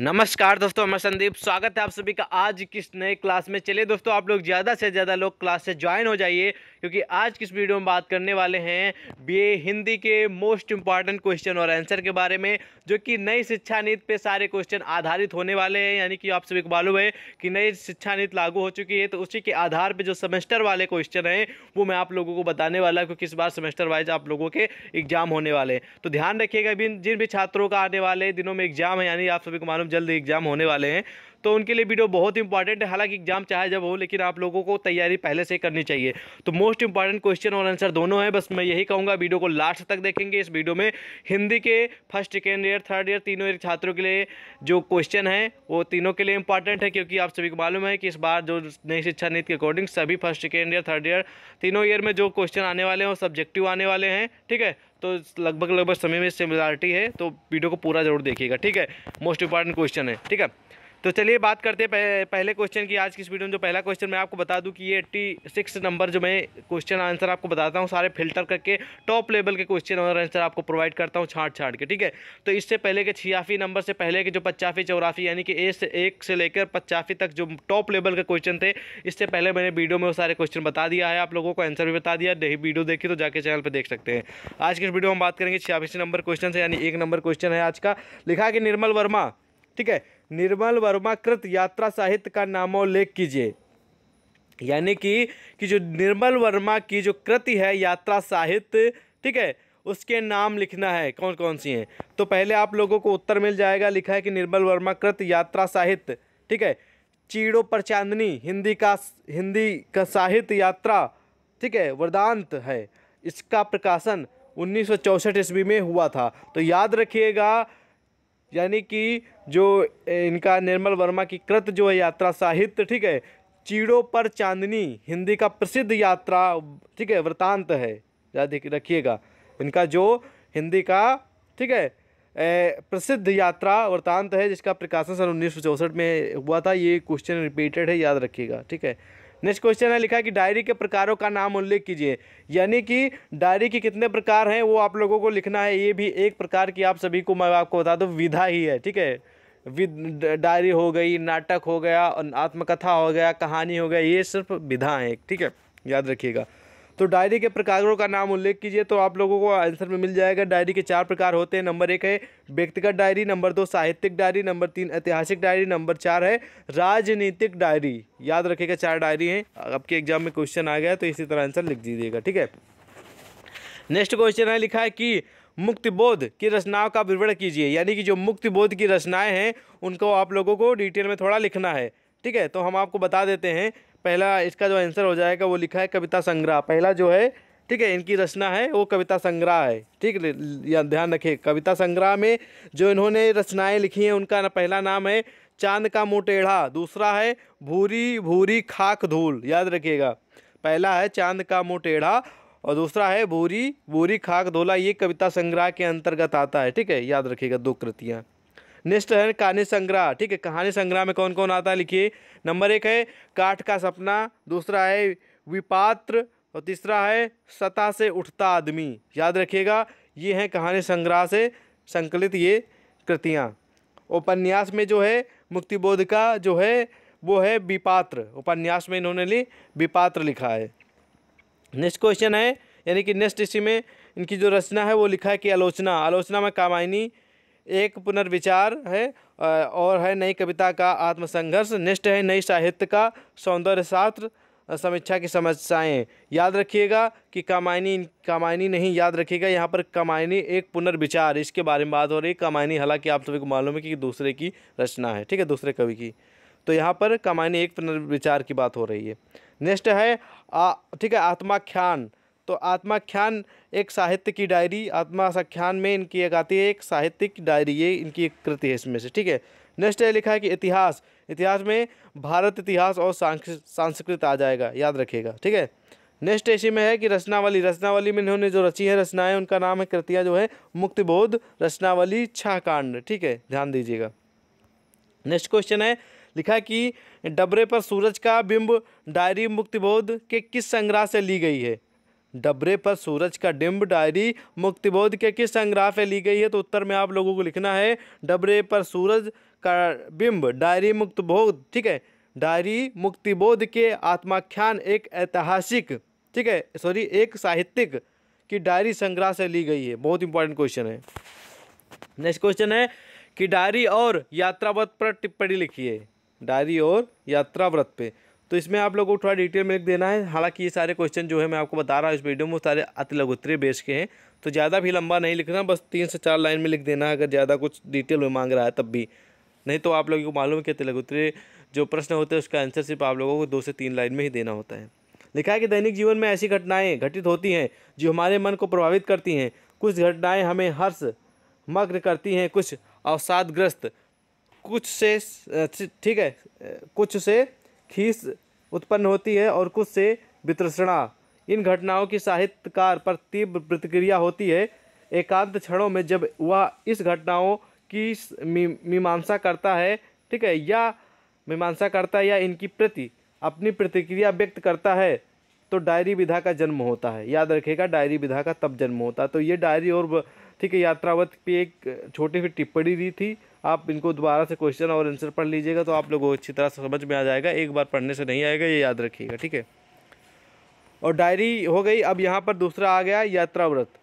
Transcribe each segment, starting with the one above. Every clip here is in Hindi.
नमस्कार दोस्तों मैं संदीप स्वागत है आप सभी का आज किस नए क्लास में चलिए दोस्तों आप लोग ज़्यादा से ज़्यादा लोग क्लास से ज्वाइन हो जाइए क्योंकि आज किस वीडियो में बात करने वाले हैं बीए हिंदी के मोस्ट इंपॉर्टेंट क्वेश्चन और आंसर के बारे में जो कि नई शिक्षा नीति पे सारे क्वेश्चन आधारित होने वाले हैं यानी कि आप सभी को मालूम है कि नई शिक्षा नीति लागू हो चुकी है तो उसी के आधार पर जो सेमेस्टर वाले क्वेश्चन हैं वो मैं आप लोगों को बताने वाला क्योंकि इस बार सेमेस्टर वाइज आप लोगों के एग्जाम होने वाले हैं तो ध्यान रखिएगा जिन भी छात्रों का आने वाले दिनों में एग्जाम है यानी आप सभी को मालूम मालूम जल्द एग्ज़ाम होने वाले हैं तो उनके लिए वीडियो बहुत इंपॉर्टेंट है हालांकि एग्जाम चाहे जब हो लेकिन आप लोगों को तैयारी पहले से करनी चाहिए तो मोस्ट इंपॉर्टेंट क्वेश्चन और आंसर दोनों है बस मैं यही कहूँगा वीडियो को लास्ट तक देखेंगे इस वीडियो में हिंदी के first second year third year तीनों ईयर छात्रों के लिए जो क्वेश्चन है वो तीनों के लिए इंपॉर्टेंट है क्योंकि आप सभी को मालूम है कि इस बार जो नई शिक्षा नीति के अकॉर्डिंग सभी first second year third year तीनों ईयर में जो क्वेश्चन आने वाले हैं वो सब्जेक्टिव आने वाले हैं ठीक है तो लगभग लगभग समय में सिमिलरिटी है तो वीडियो को पूरा जरूर देखिएगा ठीक है मोस्ट इंपॉर्टेंट क्वेश्चन है ठीक है तो चलिए बात करते हैं पहले क्वेश्चन की आज की इस वीडियो में जो पहला क्वेश्चन मैं आपको बता दूं कि ये एट्टी सिक्स नंबर जो मैं क्वेश्चन आंसर आपको बताता हूँ सारे फिल्टर करके टॉप लेवल के क्वेश्चन और आंसर आपको प्रोवाइड करता हूँ छाट छाट के ठीक है तो इससे पहले के छियासी नंबर से पहले के जो पचाफी चौराफ़ी यानी कि ए से एक से लेकर पचाफी तक जो टॉप लेवल के क्वेश्चन थे इससे पहले मैंने वीडियो में वो सारे क्वेश्चन बता दिया है आप लोगों को आंसर भी बता दिया नहीं वीडियो देखी तो जाके चैनल पर देख सकते हैं आज की इस वीडियो में हम बात करेंगे छियासी नंबर क्वेश्चन से यानी एक नंबर क्वेश्चन है आज का लिखा कि निर्मल वर्मा ठीक है निर्मल वर्मा कृत यात्रा साहित्य का नामोल्लेख कीजिए यानी कि कि जो निर्मल वर्मा की जो कृति है यात्रा साहित्य ठीक है उसके नाम लिखना है कौन कौन सी हैं तो पहले आप लोगों को उत्तर मिल जाएगा लिखा है कि निर्मल वर्मा कृत यात्रा साहित्य ठीक है चीड़ों पर चांदनी हिंदी का हिंदी का साहित्य यात्रा ठीक है वरदान्त है इसका प्रकाशन उन्नीस ईस्वी में हुआ था तो याद रखिएगा यानी कि जो इनका निर्मल वर्मा की कृत जो है यात्रा साहित्य ठीक है चीड़ों पर चांदनी हिंदी का प्रसिद्ध यात्रा ठीक है वृतांत है याद रखिएगा इनका जो हिंदी का ठीक है प्रसिद्ध यात्रा वृतांत है जिसका प्रकाशन सन उन्नीस में हुआ था ये क्वेश्चन रिपीटेड है याद रखिएगा ठीक है नेक्स्ट क्वेश्चन है लिखा है कि डायरी के प्रकारों का नाम उल्लेख कीजिए यानी कि डायरी के कितने प्रकार हैं वो आप लोगों को लिखना है ये भी एक प्रकार की आप सभी को मैं आपको बता दूँ विधा ही है ठीक है विद डायरी हो गई नाटक हो गया आत्मकथा हो गया कहानी हो गया ये सिर्फ विधा है ठीक है याद रखिएगा तो डायरी के प्रकारों का नाम उल्लेख कीजिए तो आप लोगों को आंसर में मिल जाएगा डायरी के चार प्रकार होते हैं नंबर एक है व्यक्तिगत डायरी नंबर दो साहित्यिक डायरी नंबर तीन ऐतिहासिक डायरी नंबर चार है राजनीतिक डायरी याद रखेगा चार डायरी हैं आपके एग्जाम में क्वेश्चन आ गया तो इसी तरह आंसर लिख दीजिएगा ठीक है नेक्स्ट क्वेश्चन है लिखा है कि मुक्तिबोध की रचनाओं का विवरण कीजिए यानी कि जो मुक्तिबोध की रचनाएं हैं उनको आप लोगों को डिटेल में थोड़ा लिखना है ठीक है तो हम आपको बता देते हैं पहला इसका जो आंसर हो जाएगा वो लिखा है कविता संग्रह पहला जो है ठीक है इनकी रचना है वो कविता संग्रह है ठीक या ध्यान रखिए कविता संग्रह में जो इन्होंने रचनाएं लिखी हैं उनका पहला नाम है चांद का मोटेढ़ा दूसरा है भूरी भूरी खाक धूल याद रखिएगा पहला है चांद का मोटेढ़ा और दूसरा है भूरी भूरी खाक धोला ये कविता संग्रह के अंतर्गत आता है ठीक है याद रखिएगा दो कृतियाँ नेक्स्ट है कहानी संग्रह ठीक है कहानी संग्रह में कौन कौन आता है लिखिए नंबर एक है काठ का सपना दूसरा है विपात्र और तीसरा है सता से उठता आदमी याद रखिएगा ये हैं कहानी संग्रह से संकलित ये कृतियाँ उपन्यास में जो है मुक्तिबोध का जो है वो है विपात्र उपन्यास में इन्होंने ली विपात्र लिखा है नेक्स्ट क्वेश्चन है यानी कि नेक्स्ट इसी में इनकी जो रचना है वो लिखा है कि आलोचना आलोचना में कामायनी एक पुनर्विचार है और है नई कविता का आत्मसंघर्ष निष्ठ है नई साहित्य का सौंदर्य शास्त्र समीक्षा की समस्याएं याद रखिएगा कि कामायनी कामायनी नहीं याद रखिएगा यहाँ पर कामायनी एक पुनर्विचार इसके बारे में बात हो रही है कामायनी हालांकि आप सभी को मालूम है कि दूसरे की रचना है ठीक है दूसरे कवि की तो यहाँ पर कामायनी एक पुनर्विचार की बात हो रही है नेक्स्ट है ठीक है आत्माख्यान तो आत्माख्यान एक साहित्य की डायरी आत्मा आत्माख्यान में इनकी एक आती है एक साहित्यिक डायरी ये इनकी एक कृति है इसमें से ठीक है नेक्स्ट है लिखा है कि इतिहास इतिहास में भारत इतिहास और सांस्कृत आ जाएगा याद रखिएगा ठीक है नेक्स्ट इसी में है कि रचनावली रचनावली में इन्होंने जो रची है रचनाएं उनका नाम है कृतियाँ जो है मुक्तिबोध रचनावली कांड ठीक है ध्यान दीजिएगा नेक्स्ट क्वेश्चन है लिखा कि डबरे पर सूरज का बिंब डायरी मुक्तिबोध के किस संग्रह से ली गई है डबरे पर सूरज का डिम्ब डायरी मुक्तिबोध के किस संग्रह से ली गई है तो उत्तर में आप लोगों को लिखना है डबरे पर सूरज का बिंब डायरी मुक्तबोध ठीक है डायरी मुक्तिबोध के आत्माख्यान एक ऐतिहासिक ठीक है सॉरी एक साहित्यिक की डायरी संग्रह से ली गई है बहुत इंपॉर्टेंट क्वेश्चन है नेक्स्ट क्वेश्चन है कि डायरी और यात्रा व्रत पर टिप्पणी लिखिए डायरी और यात्रा व्रत पे तो इसमें आप लोगों को थोड़ा डिटेल में देना है हालांकि ये सारे क्वेश्चन जो है मैं आपको बता रहा हूँ इस वीडियो में वो सारे अति लघुत्तरी बेस के हैं तो ज़्यादा भी लंबा नहीं लिखना बस तीन से चार लाइन में लिख देना अगर ज़्यादा कुछ डिटेल में मांग रहा है तब भी नहीं तो आप लोगों को मालूम है कि अति लघुत्तरी जो प्रश्न होते हैं उसका आंसर सिर्फ आप लोगों को दो से तीन लाइन में ही देना होता है लिखा है कि दैनिक जीवन में ऐसी घटनाएँ घटित होती हैं जो हमारे मन को प्रभावित करती हैं कुछ घटनाएँ हमें हर्ष मग्न करती हैं कुछ अवसादग्रस्त कुछ से ठीक है कुछ से खीस उत्पन्न होती है और कुछ से वितरषणा इन घटनाओं की साहित्यकार पर तीव्र प्रतिक्रिया होती है एकांत क्षणों में जब वह इस घटनाओं की मीमांसा करता है ठीक है या मीमांसा करता है या इनकी प्रति अपनी प्रतिक्रिया व्यक्त करता है तो डायरी विधा का जन्म होता है याद रखेगा डायरी विधा का तब जन्म होता है तो ये डायरी और ठीक है यात्रावत पे एक छोटी सी टिप्पणी दी थी आप इनको दोबारा से क्वेश्चन और आंसर पढ़ लीजिएगा तो आप लोगों को अच्छी तरह से समझ में आ जाएगा एक बार पढ़ने से नहीं आएगा ये याद रखिएगा ठीक है और डायरी हो गई अब यहाँ पर दूसरा आ गया यात्रा व्रत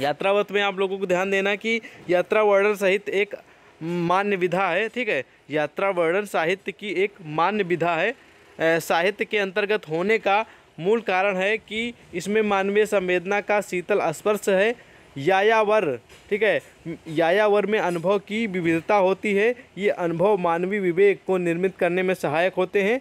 यात्रा व्रत में आप लोगों को ध्यान देना कि यात्रा वर्णन सहित एक मान्य विधा है ठीक है यात्रा वर्णन साहित्य की एक मान्य विधा है साहित्य के अंतर्गत होने का मूल कारण है कि इसमें मानवीय संवेदना का शीतल स्पर्श है यायावर ठीक है यायावर में अनुभव की विविधता होती है ये अनुभव मानवीय विवेक को निर्मित करने में सहायक होते हैं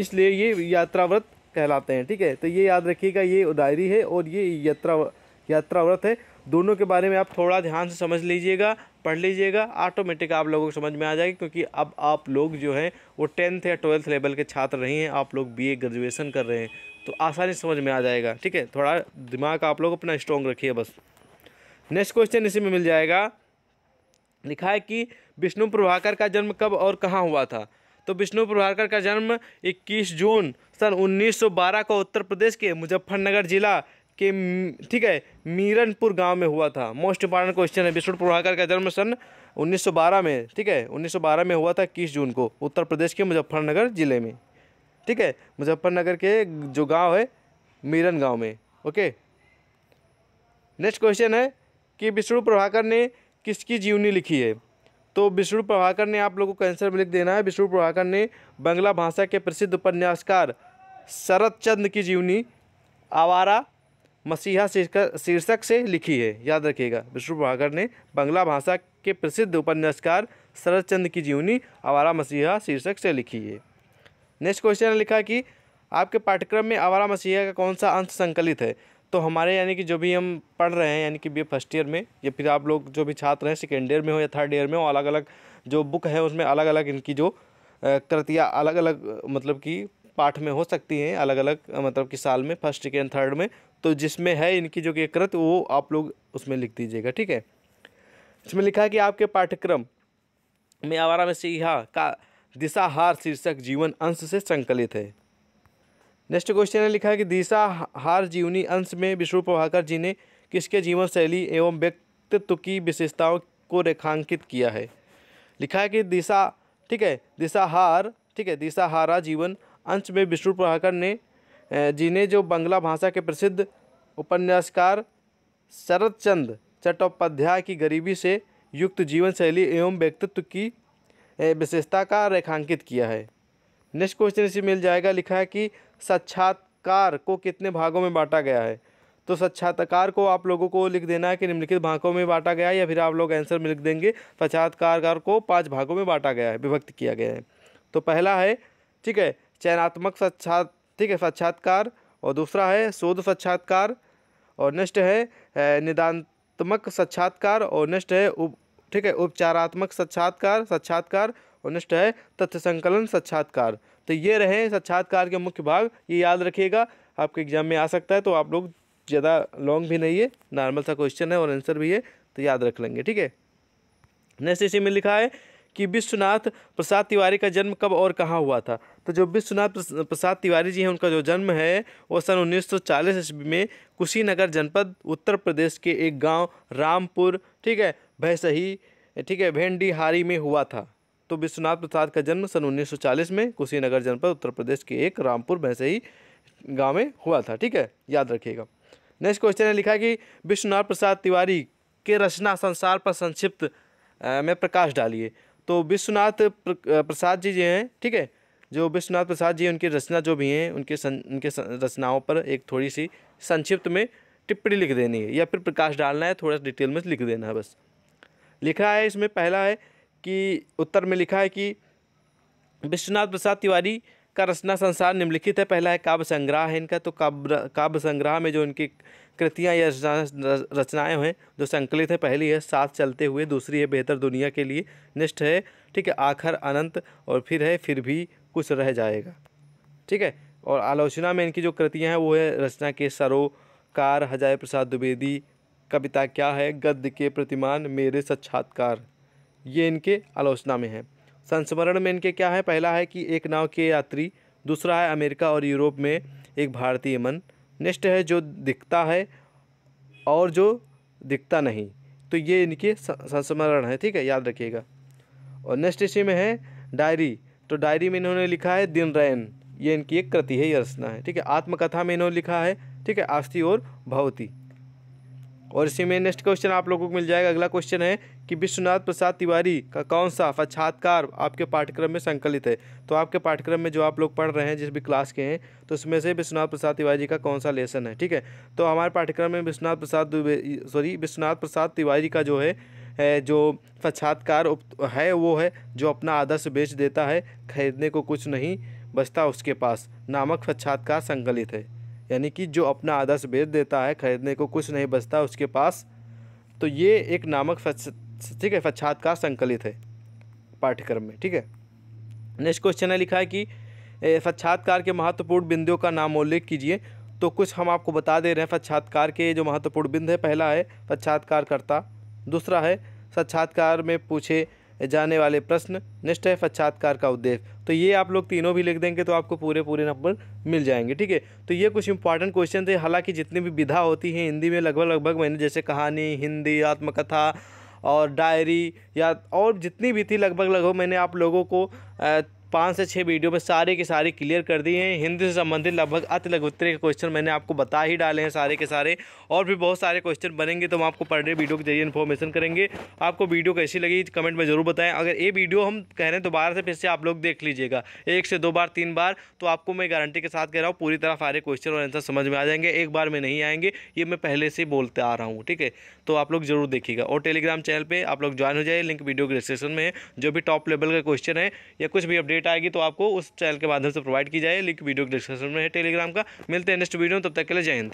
इसलिए ये यात्राव्रत कहलाते हैं ठीक है तो ये याद रखिएगा ये उदायरी है और ये यात्रा यात्राव्रत है दोनों के बारे में आप थोड़ा ध्यान से समझ लीजिएगा पढ़ लीजिएगा ऑटोमेटिक आप लोगों को समझ में आ जाएगी क्योंकि अब आप लोग जो हैं वो टेंथ या ट्वेल्थ लेवल के छात्र रही हैं आप लोग बीए ग्रेजुएशन कर रहे हैं तो आसानी समझ में आ जाएगा ठीक है थोड़ा दिमाग आप लोग अपना स्ट्रॉन्ग रखिए बस नेक्स्ट क्वेश्चन इसी में मिल जाएगा लिखा है कि विष्णु प्रभाकर का जन्म कब और कहाँ हुआ था तो विष्णु प्रभाकर का जन्म 21 जून सन 1912 को उत्तर प्रदेश के मुजफ्फरनगर जिला के ठीक है मीरनपुर गांव में हुआ था मोस्ट इंपॉर्टेंट क्वेश्चन है विष्णु प्रभाकर का जन्म सन 1912 में ठीक है 1912 में हुआ था इक्कीस जून को उत्तर प्रदेश के मुजफ्फरनगर जिले में ठीक है मुजफ्फरनगर के जो गाँव है मीरन गाँव में ओके नेक्स्ट क्वेश्चन है कि विष्णु प्रभाकर ने किसकी जीवनी लिखी है तो विष्णु प्रभाकर ने आप लोगों को आंसर में लिख देना है विष्णु प्रभाकर ने बंगला भाषा के प्रसिद्ध उपन्यासकार शरद चंद की जीवनी आवारा मसीहा शीर्षक से लिखी है याद रखिएगा विष्णु प्रभाकर ने बंगला भाषा के प्रसिद्ध उपन्यासकार शरद चंद की जीवनी आवारा मसीहा शीर्षक से लिखी है नेक्स्ट क्वेश्चन लिखा कि आपके पाठ्यक्रम में आवारा मसीहा का कौन सा अंश संकलित है तो हमारे यानी कि जो भी हम पढ़ रहे हैं यानी कि बी फर्स्ट ईयर में या फिर आप लोग जो भी छात्र हैं सेकेंड ईयर में हो या थर्ड ईयर में हो अलग अलग जो बुक है उसमें अलग अलग इनकी जो कृतियाँ अलग अलग मतलब कि पाठ में हो सकती हैं अलग अलग मतलब कि साल में फर्स्ट सेकेंड थर्ड में तो जिसमें है इनकी जो कि कृत वो आप लोग उसमें लिख दीजिएगा ठीक है इसमें लिखा है कि आपके पाठ्यक्रम में आवारा में सीहा का दिशाहार शीर्षक जीवन अंश से संकलित है नेक्स्ट क्वेश्चन ने लिखा है कि दिशा हार जीवनी अंश में विष्णु प्रभाकर जी ने किसके जीवन शैली एवं व्यक्तित्व की विशेषताओं को रेखांकित किया है लिखा है कि दिशा ठीक है दिशाहार ठीक है दिशाहारा जीवन अंश में विष्णु प्रभाकर ने जिन्हें जो बंगला भाषा के प्रसिद्ध उपन्यासकार शरतचंद चट्टोपाध्याय की गरीबी से युक्त जीवन शैली एवं व्यक्तित्व की विशेषता का रेखांकित किया है नेक्स्ट क्वेश्चन इसे मिल जाएगा लिखा है कि साक्षात्कार को कितने भागों में बांटा गया है तो साक्षात्कार को आप लोगों को लिख देना है कि निम्नलिखित भागों में बांटा गया है या फिर आप लोग आंसर में लिख देंगे साक्षात्कार को पाँच भागों में बांटा गया है विभक्त किया गया है तो पहला है ठीक है चयनात्मक साक्षात ठीक है साक्षात्कार और दूसरा है शोध साक्षात्कार और नेक्स्ट है निदानात्मक साक्षात्कार और नेक्स्ट है उप ठीक है उपचारात्मक साक्षात्कार साक्षात्कार अनिष्ट है तथ्य संकलन साक्षात्कार तो ये रहे साक्षात्कार के मुख्य भाग ये याद रखिएगा आपके एग्जाम में आ सकता है तो आप लोग ज़्यादा लॉन्ग भी नहीं है नॉर्मल सा क्वेश्चन है और आंसर भी है तो याद रख लेंगे ठीक है नेक्स्ट इसी में लिखा है कि विश्वनाथ प्रसाद तिवारी का जन्म कब और कहाँ हुआ था तो जो विश्वनाथ प्रसाद तिवारी जी हैं उनका जो जन्म है वो सन 1940 ईस्वी में कुशीनगर जनपद उत्तर प्रदेश के एक गांव रामपुर ठीक है भैसही ठीक है भेंडीहारी में हुआ था तो विश्वनाथ प्रसाद का जन्म सन 1940 में कुशीनगर जनपद उत्तर प्रदेश के एक रामपुर भैंसही गाँव में हुआ था ठीक है याद रखिएगा नेक्स्ट क्वेश्चन है लिखा कि विश्वनाथ प्रसाद तिवारी के रचना संसार पर संक्षिप्त में प्रकाश डालिए तो विश्वनाथ प्रसाद जी जो हैं ठीक है जो विश्वनाथ प्रसाद जी उनकी रचना जो भी हैं उनके सं, उनके रचनाओं पर एक थोड़ी सी संक्षिप्त में टिप्पणी लिख देनी है या फिर प्रकाश डालना है थोड़ा डिटेल में लिख देना है बस लिखा है इसमें पहला है कि उत्तर में लिखा है कि विश्वनाथ प्रसाद तिवारी का रचना संसार निम्नलिखित है पहला है काव्य संग्रह है इनका तो काव्य काव्य संग्रह में जो इनकी कृतियाँ या रचनाएं हैं जो संकलित है पहली है साथ चलते हुए दूसरी है बेहतर दुनिया के लिए निष्ठ है ठीक है आखर अनंत और फिर है फिर भी कुछ रह जाएगा ठीक है और आलोचना में इनकी जो कृतियाँ हैं वो है रचना के सरोकार हजाय प्रसाद द्विवेदी कविता क्या है गद्य के प्रतिमान मेरे साक्षात्कार ये इनके आलोचना में है संस्मरण में इनके क्या है पहला है कि एक नाव के यात्री दूसरा है अमेरिका और यूरोप में एक भारतीय मन नेक्स्ट है जो दिखता है और जो दिखता नहीं तो ये इनके संस्मरण है ठीक है याद रखिएगा और नेक्स्ट इसी में है डायरी तो डायरी में इन्होंने लिखा है दिन रैन ये इनकी एक कृति है ये रचना है ठीक है आत्मकथा में इन्होंने लिखा है ठीक है आस्थी और भावती और इसी में नेक्स्ट क्वेश्चन आप लोगों को मिल जाएगा अगला क्वेश्चन है कि विश्वनाथ प्रसाद तिवारी का कौन सा साक्षात्कार आपके पाठ्यक्रम में संकलित है तो आपके पाठ्यक्रम में जो आप लोग पढ़ रहे हैं जिस भी क्लास के हैं तो उसमें से विश्वनाथ प्रसाद तिवारी जी का कौन सा लेसन है ठीक है तो हमारे पाठ्यक्रम में विश्वनाथ प्रसाद सॉरी विश्वनाथ प्रसाद तिवारी का जो है है जो साक्षात्कार है वो है जो अपना आदर्श बेच देता है खरीदने को कुछ नहीं बचता उसके पास नामक साक्षात्कार संकलित है यानी कि जो अपना आधा से बेच देता है खरीदने को कुछ नहीं बचता उसके पास तो ये एक नामक ठीक है पश्चात का संकलित है पाठ्यक्रम में ठीक है नेक्स्ट क्वेश्चन ने लिखा है कि साक्षात्कार के महत्वपूर्ण बिंदुओं का नाम उल्लेख कीजिए तो कुछ हम आपको बता दे रहे हैं साक्षात्कार के जो महत्वपूर्ण बिंदु है पहला है साक्षात्कारकर्ता दूसरा है साक्षात्कार में पूछे जाने वाले प्रश्न निष्ठय साक्षात्कार का उद्देश्य तो ये आप लोग तीनों भी लिख देंगे तो आपको पूरे पूरे नंबर मिल जाएंगे ठीक है तो ये कुछ इंपॉर्टेंट क्वेश्चन थे हालांकि जितनी भी विधा होती है हिंदी में लगभग लगभग मैंने जैसे कहानी हिंदी आत्मकथा और डायरी या और जितनी भी थी लगभग लगभग मैंने आप लोगों को पाँच से छः वीडियो में सारे के सारे क्लियर कर दिए हैं हिंदी से संबंधित लगभग अति लघुतरे के क्वेश्चन मैंने आपको बता ही डाले हैं सारे के सारे और भी बहुत सारे क्वेश्चन बनेंगे तो हम आपको पर डे वीडियो के जरिए इन्फॉर्मेशन करेंगे आपको वीडियो कैसी लगी कमेंट में ज़रूर बताएं अगर ये वीडियो हम कह रहे हैं दोबारा से फिर से आप लोग देख लीजिएगा एक से दो बार तीन बार तो आपको मैं गारंटी के साथ कह रहा हूँ पूरी तरह सारे क्वेश्चन और आंसर समझ में आ जाएंगे एक बार में नहीं आएंगे ये मैं पहले से बोलते आ रहा हूँ ठीक है तो आप लोग ज़रूर देखिएगा और टेलीग्राम चैनल पर आप लोग ज्वाइन हो जाए लिंक वीडियो के डिस्क्रिप्शन में जो भी टॉप लेवल का क्वेश्चन है या कुछ भी अपडेट अपडेट आएगी तो आपको उस चैनल के माध्यम से प्रोवाइड की जाए लिंक वीडियो के डिस्क्रिप्शन में है टेलीग्राम का मिलते हैं नेक्स्ट वीडियो में तब तक के लिए जय हिंद